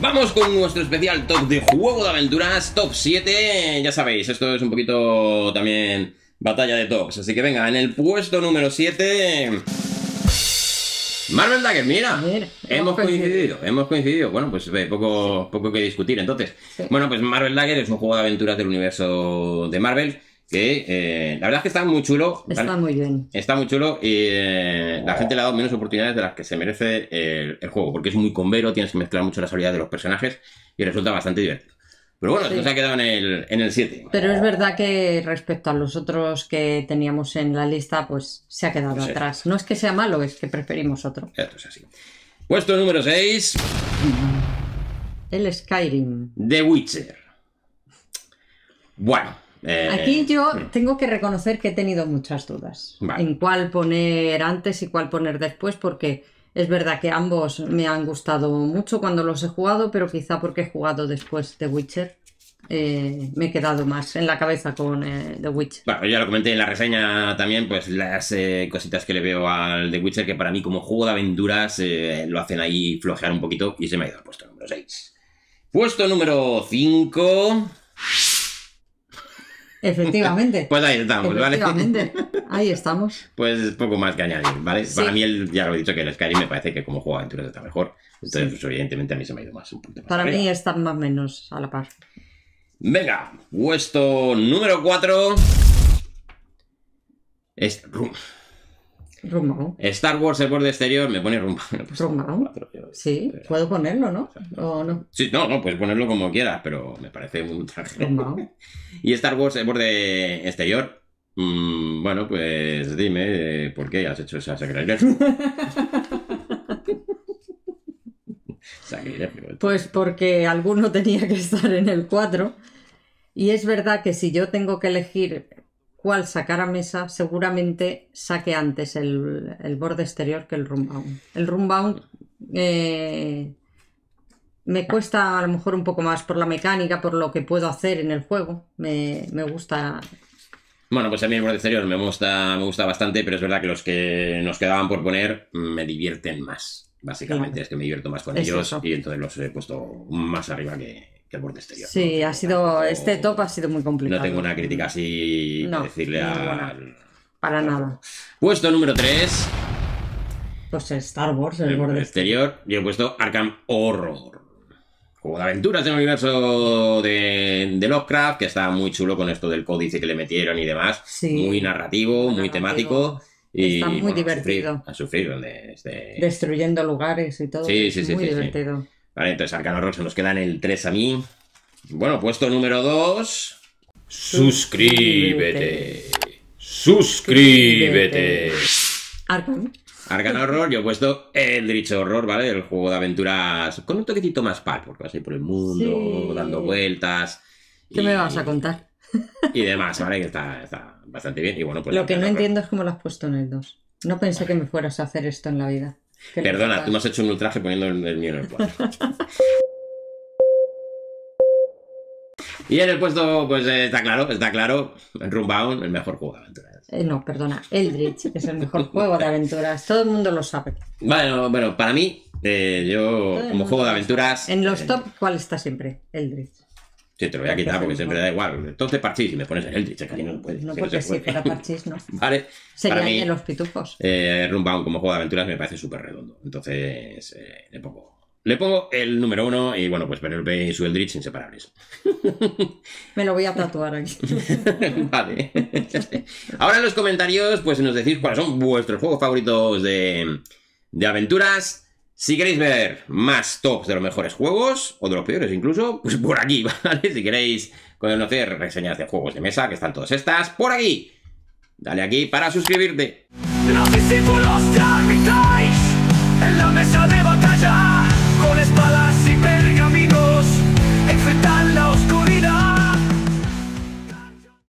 Vamos con nuestro especial top de juego de aventuras, top 7. Ya sabéis, esto es un poquito también batalla de tops. Así que venga, en el puesto número 7... Marvel Dagger, mira, hemos coincidido, hemos coincidido. Bueno, pues poco, poco que discutir entonces. Bueno, pues Marvel Dagger es un juego de aventuras del universo de Marvel que eh, la verdad es que está muy chulo. Está muy bien. Está muy chulo y eh, la gente le ha dado menos oportunidades de las que se merece eh, el, juego, porque es muy convero, tienes que mezclar mucho la salida de los personajes y resulta bastante divertido. Pero bueno, se se ha quedado en el 7. Pero es verdad que respecto a los otros que teníamos en la lista, pues se ha quedado atrás. No es que sea malo, es que preferimos otro. Esto es así. Puesto número 6. El Skyrim. The Witcher. Bueno. Eh, Aquí yo mm. tengo que reconocer que he tenido muchas dudas en cuál poner antes y cuál poner después, porque es verdad que ambos me han gustado mucho cuando los he jugado, pero quizá porque he jugado después de Witcher. Eh, me he quedado más en la cabeza con eh, The Witcher. Bueno, ya lo comenté en la reseña también, pues las cositas que le veo al The Witcher, que para mí como juego de aventuras lo hacen ahí flojear un poquito y se me ha ido al puesto número 6. Puesto número 5. Efectivamente. pues ahí estamos, Efectivamente. Ahí estamos. Pues poco más que añadir, ¿vale? Para mí, el, ya lo he dicho, que el Skyrim me parece que como juego de aventuras está mejor. Entonces, evidentemente, a mí se me ha ido más un punto Para mí está más o menos a la par. Venga, puesto número 4. Es... Star Wars, el borde exterior, me pone rumba. Me rumba, sí, puedo ponerlo, ¿no? no? Sí, no, no, puedes ponerlo como quieras, pero me parece un traje. y Star Wars, el borde exterior, mm, bueno, pues dime, eh, ¿por qué has hecho esa secretaria? pues porque alguno tenía que estar en el 4. Y es verdad que si yo tengo que elegir cual sacar a mesa, seguramente saque antes el, borde exterior que el rumbound. El rumbound eh, me cuesta a lo mejor un poco más por la mecánica, por lo que puedo hacer en el juego. Me, gusta. Bueno, pues a mí el borde exterior me gusta, me gusta bastante, pero es verdad que los que nos quedaban por poner mm, me divierten más. Básicamente, es que me divierto más con ellos y entonces los he puesto más arriba que, que el borde exterior. Sí, ha sido, este top ha sido muy complicado. No tengo una crítica así decirle a... Para nada. Puesto número 3. Pues Star Wars, el, el borde exterior. Y he puesto Arkham Horror. Juego de aventuras del universo de, Lovecraft, que está muy chulo con esto del códice que le metieron y demás. muy narrativo, muy temático. Y, está muy divertido. A sufrir, este- Destruyendo lugares y todo. Sí, sí, sí. Muy divertido. Vale, entonces Arcano Horror se nos queda en el 3 a mí. Bueno, puesto número 2. Suscríbete. Suscríbete. Arcan. Horror, yo he puesto el Eldritch Horror, ¿vale? El juego de aventuras con un toquecito más par, porque vas a ir por el mundo, dando vueltas. ¿Qué me vas a contar? Y demás, ¿vale? Que está, bastante bien. Y bueno, pues Lo que no entiendo es cómo lo has puesto en el 2. No pensé que me fueras a hacer esto en la vida. Perdona, tú me has hecho un ultraje poniendo el, mío en el puesto. y en el puesto, pues eh, está claro, está claro, Runbound, el mejor juego de aventuras. Eh, no, perdona, Eldritch es el mejor juego de aventuras, todo el mundo lo sabe. Bueno, bueno, para mí, eh, yo como juego de aventuras... En los top, ¿cuál está siempre? Eldritch. Sí, te lo voy a quitar porque siempre da igual. Entonces parchís y me pones el Eldritch, no puedes. No, porque sí, para parchís, no. vale. Serían mí, los pitufos. Eh, Runbound como juego de aventuras me parece súper redondo. Entonces eh, le pongo le pongo el número uno y bueno, pues Penelope y su Eldritch inseparables. Me lo voy a tatuar aquí. vale. Ahora en los comentarios, pues nos decís cuáles son vuestros juegos favoritos de, de aventuras. Si queréis ver más tops de los mejores juegos, o de los peores incluso, pues por aquí, ¿vale? Si queréis conocer reseñas de juegos de mesa, que están todas estas, por aquí. Dale aquí para suscribirte.